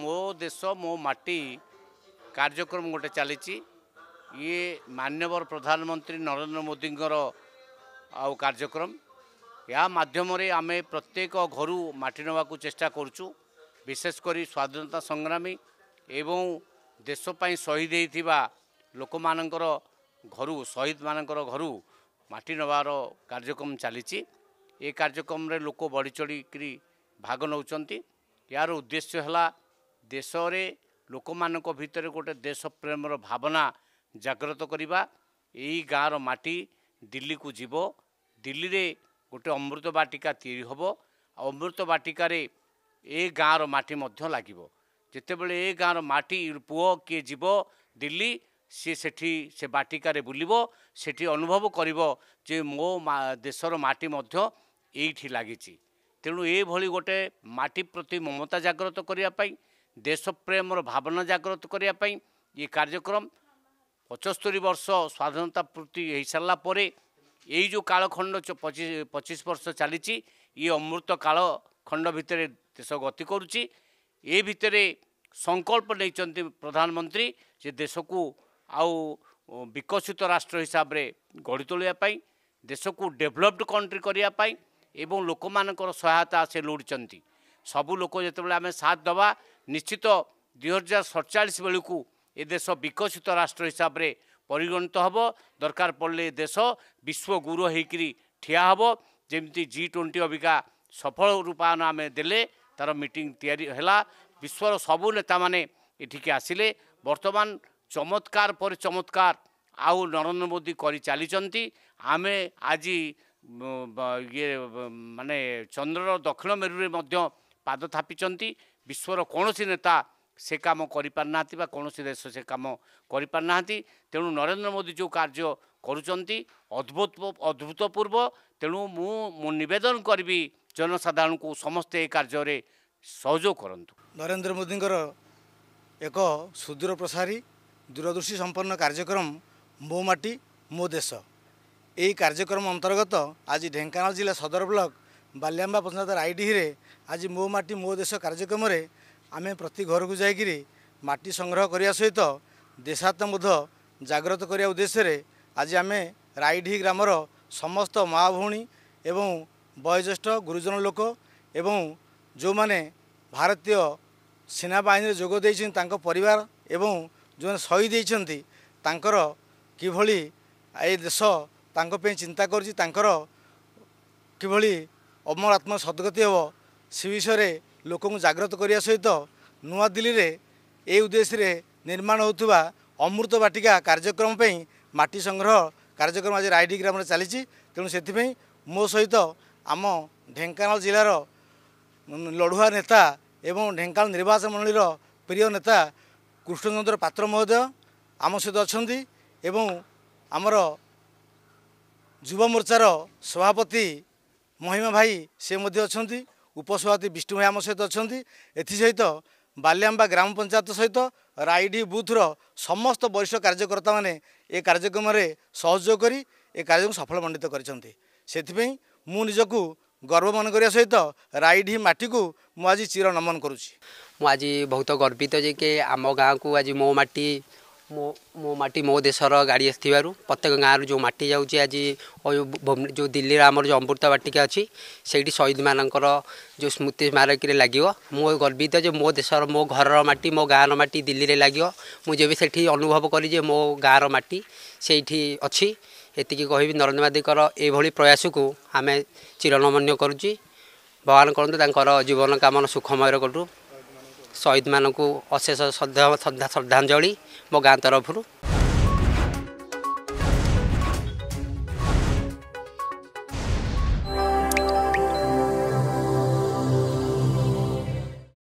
ମୋ ଦେଶ ମୋ ମାଟି କାର୍ଯ୍ୟକ୍ରମ ଗୋଟେ ଚାଲିଛି ଇଏ ମାନ୍ୟବର ପ୍ରଧାନମନ୍ତ୍ରୀ ନରେନ୍ଦ୍ର ମୋଦିଙ୍କର ଆଉ କାର୍ଯ୍ୟକ୍ରମ ଏହା ମାଧ୍ୟମରେ ଆମେ ପ୍ରତ୍ୟେକ ଘରୁ ମାଟି ନେବାକୁ ଚେଷ୍ଟା କରୁଛୁ ବିଶେଷ କରି ସ୍ୱାଧୀନତା ସଂଗ୍ରାମୀ ଏବଂ ଦେଶ ପାଇଁ ଶହୀଦ ହୋଇଥିବା ଲୋକମାନଙ୍କର ଘରୁ ଶହୀଦମାନଙ୍କର ଘରୁ ମାଟି ନେବାର କାର୍ଯ୍ୟକ୍ରମ ଚାଲିଛି ଏ କାର୍ଯ୍ୟକ୍ରମରେ ଲୋକ ବଢ଼ି ଚଢ଼ିକରି ଭାଗ ନେଉଛନ୍ତି ଏହାର ଉଦ୍ଦେଶ୍ୟ ହେଲା ଦେଶରେ ଲୋକମାନଙ୍କ ଭିତରେ ଗୋଟେ ଦେଶ ପ୍ରେମର ଭାବନା ଜାଗ୍ରତ କରିବା ଏଇ ଗାଁର ମାଟି ଦିଲ୍ଲୀକୁ ଯିବ ଦିଲ୍ଲୀରେ ଗୋଟେ ଅମୃତ ବାଟିକା ତିଆରି ହେବ ଅମୃତ ବାଟିକାରେ ଏ ଗାଁର ମାଟି ମଧ୍ୟ ଲାଗିବ ଯେତେବେଳେ ଏ ଗାଁର ମାଟି ପୁଅ କିଏ ଯିବ ଦିଲ୍ଲୀ ସିଏ ସେଠି ସେ ବାଟିକାରେ ବୁଲିବ ସେଠି ଅନୁଭବ କରିବ ଯେ ମୋ ଦେଶର ମାଟି ମଧ୍ୟ ଏଇଠି ଲାଗିଛି ତେଣୁ ଏଇଭଳି ଗୋଟେ ମାଟି ପ୍ରତି ମମତା ଜାଗ୍ରତ କରିବା ପାଇଁ ଦେଶପ୍ରେମର ଭାବନା ଜାଗ୍ରତ କରିବା ପାଇଁ ଏ କାର୍ଯ୍ୟକ୍ରମ ପଞ୍ଚସ୍ତରୀ ବର୍ଷ ସ୍ୱାଧୀନତା ପୂର୍ତ୍ତି ହୋଇସାରିଲା ପରେ ଏଇ ଯେଉଁ କାଳଖଣ୍ଡ ପଚିଶ ବର୍ଷ ଚାଲିଛି ଏ ଅମୃତ କାଳଖଣ୍ଡ ଭିତରେ ଦେଶ ଗତି କରୁଛି ଏ ଭିତରେ ସଂକଳ୍ପ ନେଇଛନ୍ତି ପ୍ରଧାନମନ୍ତ୍ରୀ ଯେ ଦେଶକୁ ଆଉ ବିକଶିତ ରାଷ୍ଟ୍ର ହିସାବରେ ଗଢ଼ି ତୋଳିବା ପାଇଁ ଦେଶକୁ ଡେଭଲପ୍ଡ କଣ୍ଟ୍ରି କରିବା ପାଇଁ ଏବଂ ଲୋକମାନଙ୍କର ସହାୟତା ସେ ଲୋଡ଼ିଛନ୍ତି ସବୁ ଲୋକ ଯେତେବେଳେ ଆମେ ସାଥ ଦେବା ନିଶ୍ଚିତ ଦୁଇ ହଜାର ସଡ଼ଚାଳିଶ ବେଳକୁ ଏ ଦେଶ ବିକଶିତ ରାଷ୍ଟ୍ର ହିସାବରେ ପରିଗଣିତ ହେବ ଦରକାର ପଡ଼ିଲେ ଏ ଦେଶ ବିଶ୍ୱଗୁରୁ ହେଇକିରି ଠିଆ ହେବ ଯେମିତି ଜି ଟ୍ୱେଣ୍ଟି ଅବିକା ସଫଳ ରୂପାୟନ ଆମେ ଦେଲେ ତାର ମିଟିଂ ତିଆରି ହେଲା ବିଶ୍ୱର ସବୁ ନେତାମାନେ ଏଠିକି ଆସିଲେ ବର୍ତ୍ତମାନ ଚମତ୍କାର ପରେ ଚମତ୍କାର ଆଉ ନରେନ୍ଦ୍ର ମୋଦି କରି ଚାଲିଛନ୍ତି ଆମେ ଆଜି ଇଏ ମାନେ ଚନ୍ଦ୍ରର ଦକ୍ଷିଣ ମେରୁରେ ମଧ୍ୟ ପାଦ ଥାପିଛନ୍ତି ବିଶ୍ୱର କୌଣସି ନେତା ସେ କାମ କରିପାରୁନାହାନ୍ତି ବା କୌଣସି ଦେଶ ସେ କାମ କରିପାରୁନାହାନ୍ତି ତେଣୁ ନରେନ୍ଦ୍ର ମୋଦି ଯେଉଁ କାର୍ଯ୍ୟ କରୁଛନ୍ତି ଅଦ୍ଭୁତ ଅଦ୍ଭୁତପୂର୍ବ ତେଣୁ ମୁଁ ମୁଁ ନିବେଦନ କରିବି ଜନସାଧାରଣଙ୍କୁ ସମସ୍ତେ ଏ କାର୍ଯ୍ୟରେ ସହଯୋଗ କରନ୍ତୁ ନରେନ୍ଦ୍ର ମୋଦିଙ୍କର ଏକ ସୁଦୂରପ୍ରସାରୀ ଦୂରଦୃଷ୍ଟି ସମ୍ପନ୍ନ କାର୍ଯ୍ୟକ୍ରମ ମୋ ମାଟି ମୋ ଦେଶ ଏହି କାର୍ଯ୍ୟକ୍ରମ ଅନ୍ତର୍ଗତ ଆଜି ଢେଙ୍କାନାଳ ଜିଲ୍ଲା ସଦର ବ୍ଲକ ବାଲିଆମ୍ବା ପଞ୍ଚାୟତ ରାଇଡ଼ିହିରେ ଆଜି ମୋ ମାଟି ମୋ ଦେଶ କାର୍ଯ୍ୟକ୍ରମରେ ଆମେ ପ୍ରତି ଘରକୁ ଯାଇକରି ମାଟି ସଂଗ୍ରହ କରିବା ସହିତ ଦେଶାତ୍ମବୋଧ ଜାଗ୍ରତ କରିବା ଉଦ୍ଦେଶ୍ୟରେ ଆଜି ଆମେ ରାଇଡ଼ି ଗ୍ରାମର ସମସ୍ତ ମା ଭଉଣୀ ଏବଂ ବୟୋଜ୍ୟେଷ୍ଠ ଗୁରୁଜନ ଲୋକ ଏବଂ ଯେଉଁମାନେ ଭାରତୀୟ ସେନାବାହିନୀରେ ଯୋଗ ଦେଇଛନ୍ତି ତାଙ୍କ ପରିବାର ଏବଂ ଯେଉଁମାନେ ଶହୀଦ ହେଇଛନ୍ତି ତାଙ୍କର କିଭଳି ଏ ଦେଶ ତାଙ୍କ ପାଇଁ ଚିନ୍ତା କରୁଛି ତାଙ୍କର କିଭଳି ଅମର ଆତ୍ମା ସଦ୍ଗତି ହେବ ସେ ବିଷୟରେ ଲୋକଙ୍କୁ ଜାଗ୍ରତ କରିବା ସହିତ ନୂଆଦିଲ୍ଲୀରେ ଏ ଉଦ୍ଦେଶ୍ୟରେ ନିର୍ମାଣ ହେଉଥିବା ଅମୃତ ବାଟିକା କାର୍ଯ୍ୟକ୍ରମ ପାଇଁ ମାଟି ସଂଗ୍ରହ କାର୍ଯ୍ୟକ୍ରମ ଆଜି ରାଇଡ଼ି ଗ୍ରାମରେ ଚାଲିଛି ତେଣୁ ସେଥିପାଇଁ ମୋ ସହିତ ଆମ ଢେଙ୍କାନାଳ ଜିଲ୍ଲାର ଲଢ଼ୁଆ ନେତା ଏବଂ ଢେଙ୍କାନାଳ ନିର୍ବାଚନ ମଣ୍ଡଳୀର ପ୍ରିୟ ନେତା କୃଷ୍ଣଚନ୍ଦ୍ର ପାତ୍ର ମହୋଦୟ ଆମ ସହିତ ଅଛନ୍ତି ଏବଂ ଆମର ଯୁବମୋର୍ଚ୍ଚାର ସଭାପତି ମହିମା ଭାଇ ସେ ମଧ୍ୟ ଅଛନ୍ତି ଉପସଭାପତି ବିଷ୍ଣୁ ଭାଇ ଆମ ସହିତ ଅଛନ୍ତି ଏଥିସହିତ ବାଲିଆମ୍ବା ଗ୍ରାମ ପଞ୍ଚାୟତ ସହିତ ରାଇଡ଼ି ବୁଥ୍ର ସମସ୍ତ ବରିଷ୍ଠ କାର୍ଯ୍ୟକର୍ତ୍ତାମାନେ ଏ କାର୍ଯ୍ୟକ୍ରମରେ ସହଯୋଗ କରି ଏ କାର୍ଯ୍ୟକୁ ସଫଳ ମଣ୍ଡିତ କରିଛନ୍ତି ସେଥିପାଇଁ ମୁଁ ନିଜକୁ ଗର୍ବ ମନେ କରିବା ସହିତ ରାଇଡ଼ି ମାଟିକୁ ମୁଁ ଆଜି ଚିର ନମନ କରୁଛି ମୁଁ ଆଜି ବହୁତ ଗର୍ବିତ ଯେ କି ଆମ ଗାଁକୁ ଆଜି ମୋ ମାଟି मो माटी मो देश गाडी थियो प्रत्येक गाँर जो माटी जान्छ आज जो दिल्ली र आम अमृत बाटिक अस्ति सही सहिद मनको जो स्मृति स्मरक लाग्वित मो देश मो घर माँ र मात्रै लागभव कि मो गाँ र मा नरेन्द्र मादीको योभरि प्रयासको आमे चिरम्यु भगवान् कन्टु तर जीवनक मना सुखमय गरौँ सहिद म अशेष श्रद्धांजलि म गाँ तरफ्रु